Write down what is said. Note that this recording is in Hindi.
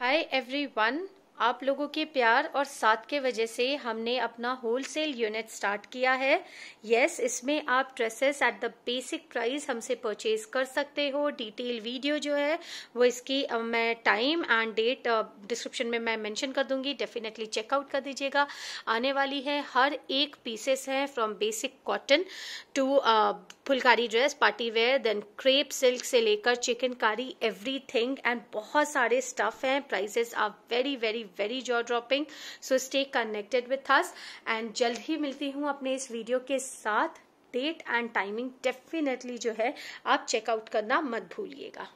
Hi everyone, आप लोगों के प्यार और साथ के वजह से हमने अपना होलसेल यूनिट स्टार्ट किया है यस yes, इसमें आप dresses at the basic price हमसे परचेज कर सकते हो डिटेल वीडियो जो है वो इसकी मैं टाइम एंड डेट डिस्क्रिप्शन में मैं मेंशन कर दूंगी डेफिनेटली चेकआउट कर दीजिएगा आने वाली है हर एक पीसेस है from basic cotton to phulkari dress party wear then crepe silk से लेकर चिकनकारी एवरी थिंग एंड बहुत सारे स्टफ हैं prices are very very very jaw dropping so stay connected with us and जल्द ही मिलती हूँ अपने इस वीडियो के साथ डेट एंड टाइमिंग डेफिनेटली जो है आप चेकआउट करना मत भूलिएगा